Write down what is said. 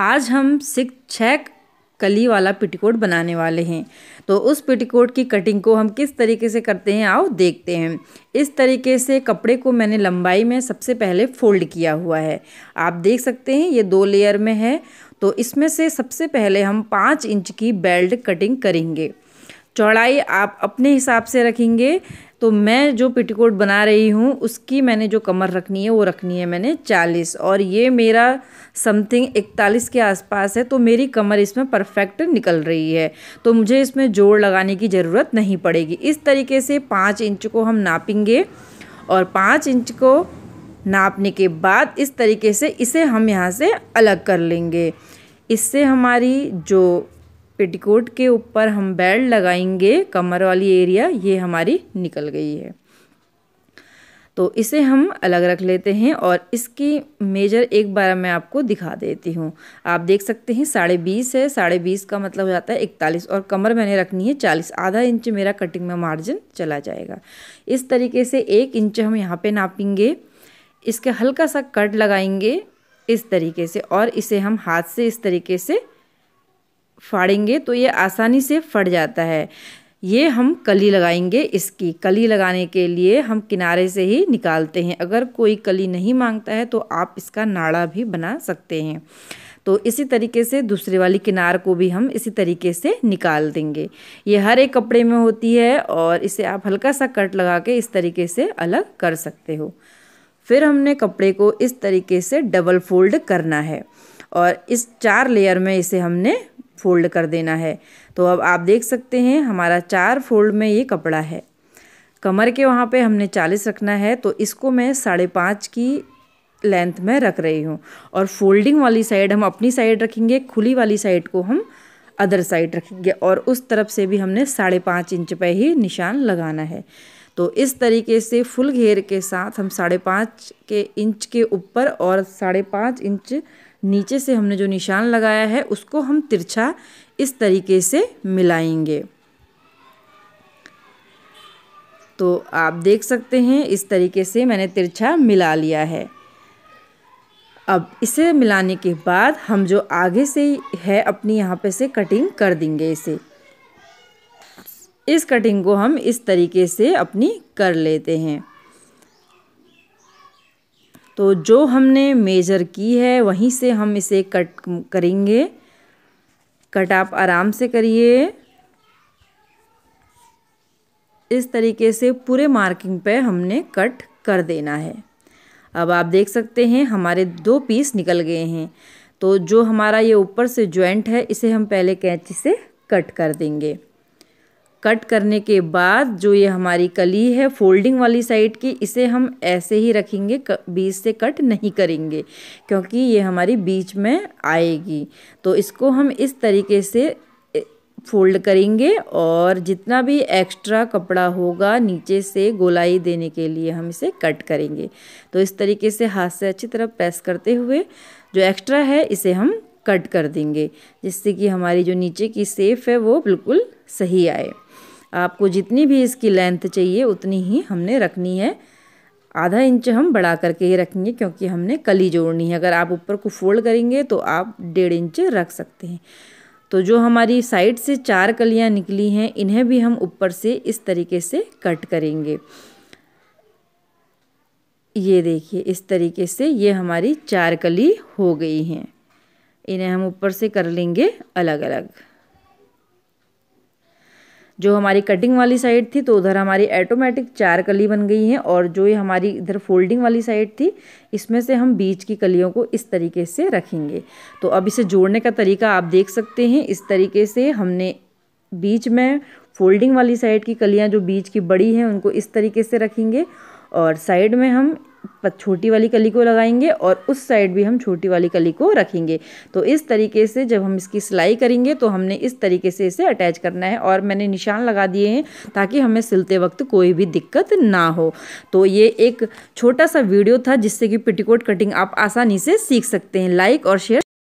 आज हम सिक्स छः कली वाला पिटिकोट बनाने वाले हैं तो उस पेटीकोट की कटिंग को हम किस तरीके से करते हैं आओ देखते हैं इस तरीके से कपड़े को मैंने लंबाई में सबसे पहले फोल्ड किया हुआ है आप देख सकते हैं ये दो लेयर में है तो इसमें से सबसे पहले हम पाँच इंच की बेल्ट कटिंग करेंगे चौड़ाई आप अपने हिसाब से रखेंगे तो मैं जो पेटीकोट बना रही हूँ उसकी मैंने जो कमर रखनी है वो रखनी है मैंने चालीस और ये मेरा समथिंग इकतालीस के आसपास है तो मेरी कमर इसमें परफेक्ट निकल रही है तो मुझे इसमें जोड़ लगाने की ज़रूरत नहीं पड़ेगी इस तरीके से पाँच इंच को हम नापेंगे और पाँच इंच को नापने के बाद इस तरीके से इसे हम यहाँ से अलग कर लेंगे इससे हमारी जो पेटीकोट के ऊपर हम बेल्ट लगाएंगे कमर वाली एरिया ये हमारी निकल गई है तो इसे हम अलग रख लेते हैं और इसकी मेजर एक बार मैं आपको दिखा देती हूँ आप देख सकते हैं साढ़े बीस है साढ़े बीस का मतलब हो जाता है इकतालीस और कमर मैंने रखनी है चालीस आधा इंच मेरा कटिंग में मार्जिन चला जाएगा इस तरीके से एक इंच हम यहाँ पे नापेंगे इसके हल्का सा कट लगाएंगे इस तरीके से और इसे हम हाथ से इस तरीके से फाड़ेंगे तो ये आसानी से फट जाता है ये हम कली लगाएंगे इसकी कली लगाने के लिए हम किनारे से ही निकालते हैं अगर कोई कली नहीं मांगता है तो आप इसका नाड़ा भी बना सकते हैं तो इसी तरीके से दूसरे वाली किनार को भी हम इसी तरीके से निकाल देंगे ये हर एक कपड़े में होती है और इसे आप हल्का सा कट लगा के इस तरीके से अलग कर सकते हो फिर हमने कपड़े को इस तरीके से डबल फोल्ड करना है और इस चार लेयर में इसे हमने फोल्ड कर देना है तो अब आप देख सकते हैं हमारा चार फोल्ड में ये कपड़ा है कमर के वहाँ पे हमने चालीस रखना है तो इसको मैं साढ़े पाँच की लेंथ में रख रही हूँ और फोल्डिंग वाली साइड हम अपनी साइड रखेंगे खुली वाली साइड को हम अदर साइड रखेंगे और उस तरफ से भी हमने साढ़े पाँच इंच पर ही निशान लगाना है तो इस तरीके से फुल घेर के साथ हम साढ़े पाँच के इंच के ऊपर और साढ़े पाँच इंच नीचे से हमने जो निशान लगाया है उसको हम तिरछा इस तरीके से मिलाएंगे तो आप देख सकते हैं इस तरीके से मैंने तिरछा मिला लिया है अब इसे मिलाने के बाद हम जो आगे से है अपनी यहाँ पे से कटिंग कर देंगे इसे इस कटिंग को हम इस तरीके से अपनी कर लेते हैं तो जो हमने मेजर की है वहीं से हम इसे कट करेंगे कट आप आराम से करिए इस तरीके से पूरे मार्किंग पे हमने कट कर देना है अब आप देख सकते हैं हमारे दो पीस निकल गए हैं तो जो हमारा ये ऊपर से ज्वाइंट है इसे हम पहले कैंची से कट कर देंगे कट करने के बाद जो ये हमारी कली है फोल्डिंग वाली साइड की इसे हम ऐसे ही रखेंगे बीच से कट नहीं करेंगे क्योंकि ये हमारी बीच में आएगी तो इसको हम इस तरीके से फोल्ड करेंगे और जितना भी एक्स्ट्रा कपड़ा होगा नीचे से गोलाई देने के लिए हम इसे कट करेंगे तो इस तरीके से हाथ से अच्छी तरह प्रेस करते हुए जो एक्स्ट्रा है इसे हम कट कर देंगे जिससे कि हमारी जो नीचे की सेफ है वो बिल्कुल सही आए आपको जितनी भी इसकी लेंथ चाहिए उतनी ही हमने रखनी है आधा इंच हम बढ़ा करके ही रखेंगे क्योंकि हमने कली जोड़नी है अगर आप ऊपर को फोल्ड करेंगे तो आप डेढ़ इंच रख सकते हैं तो जो हमारी साइड से चार कलियाँ निकली हैं इन्हें भी हम ऊपर से इस तरीके से कट करेंगे ये देखिए इस तरीके से ये हमारी चार कली हो गई हैं इन्हें हम ऊपर से कर लेंगे अलग अलग जो हमारी कटिंग वाली साइड थी तो उधर हमारी ऑटोमेटिक चार कली बन गई हैं और जो ये हमारी इधर फोल्डिंग वाली साइड थी इसमें से हम बीच की कलियों को इस तरीके से रखेंगे तो अब इसे जोड़ने का तरीका आप देख सकते हैं इस तरीके से हमने बीच में फोल्डिंग वाली साइड की कलियाँ जो बीच की बड़ी हैं उनको इस तरीके से रखेंगे और साइड में हम छोटी वाली कली को लगाएंगे और उस साइड भी हम छोटी वाली कली को रखेंगे तो इस तरीके से जब हम इसकी सिलाई करेंगे तो हमने इस तरीके से इसे अटैच करना है और मैंने निशान लगा दिए हैं ताकि हमें सिलते वक्त कोई भी दिक्कत ना हो तो ये एक छोटा सा वीडियो था जिससे कि पिटिकोट कटिंग आप आसानी से सीख सकते हैं लाइक और शेयर